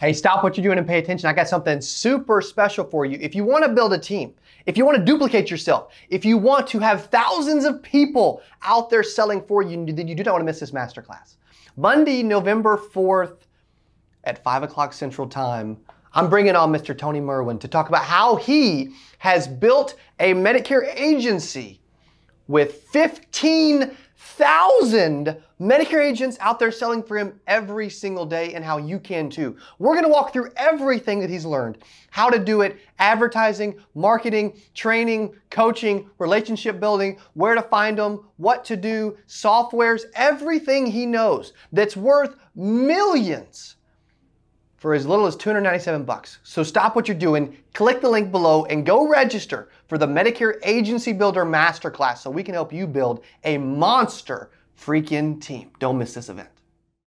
Hey, stop what you're doing and pay attention. I got something super special for you. If you want to build a team, if you want to duplicate yourself, if you want to have thousands of people out there selling for you, then you do not want to miss this masterclass. Monday, November 4th at 5 o'clock Central Time, I'm bringing on Mr. Tony Merwin to talk about how he has built a Medicare agency with 15,000 Medicare agents out there selling for him every single day and how you can too. We're gonna walk through everything that he's learned, how to do it, advertising, marketing, training, coaching, relationship building, where to find them, what to do, softwares, everything he knows that's worth millions for as little as 297 bucks. So stop what you're doing, click the link below and go register for the Medicare Agency Builder Masterclass so we can help you build a monster freaking team. Don't miss this event.